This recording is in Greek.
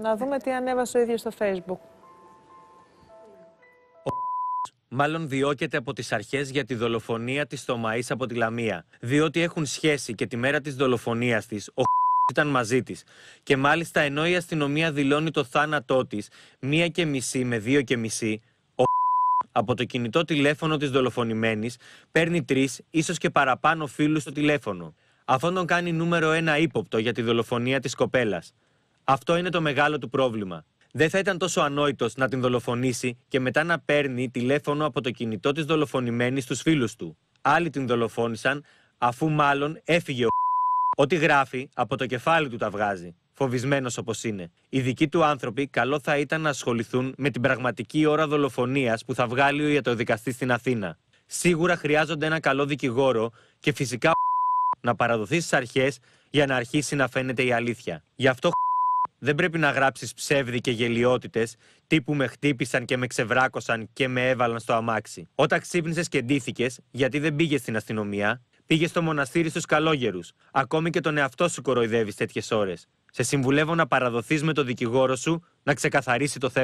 Να δούμε τι ανέβασε ο ίδιος στο facebook. Ο μάλλον διώκεται από τις αρχές για τη δολοφονία της στο από τη Λαμία. Διότι έχουν σχέση και τη μέρα της δολοφονίας της, ο ήταν μαζί της. Και μάλιστα ενώ η αστυνομία δηλώνει το θάνατό της, μία και μισή με δύο και μισή, ο από το κινητό τηλέφωνο της δολοφονημένης παίρνει τρεις ίσως και παραπάνω φίλους στο τηλέφωνο. Αυτόν τον κάνει νούμερο ένα ύποπτο για τη δολοφονία της κοπέλας. Αυτό είναι το μεγάλο του πρόβλημα. Δεν θα ήταν τόσο ανόητος να την δολοφονήσει και μετά να παίρνει τηλέφωνο από το κινητό της δολοφονημένη στους φίλους του. Άλλοι την δολοφόνησαν, αφού μάλλον έφυγε ο. Ό,τι γράφει, από το κεφάλι του τα βγάζει. Φοβισμένος όπως είναι. Οι δικοί του άνθρωποι, καλό θα ήταν να ασχοληθούν με την πραγματική ώρα δολοφονίας που θα βγάλει ο ιατροδικαστής στην Αθήνα. Σίγουρα χρειάζονται ένα καλό δικηγόρο και φυσικά να παραδοθεί στις αρχές για να αρχίσει να φαίνεται η αλήθεια. Γι' αυτό δεν πρέπει να γράψεις ψεύδι και γελιότητες τύπου με χτύπησαν και με ξεβράκωσαν και με έβαλαν στο αμάξι. Όταν ξύπνησες και ντύθηκες, γιατί δεν πήγες στην αστυνομία, πήγες στο μοναστήρι στους καλόγερους. Ακόμη και τον εαυτό σου κοροϊδεύεις τέτοιες ώρες. Σε συμβουλεύω να παραδοθείς με τον δικηγόρο σου να ξεκαθαρίσει το θέμα.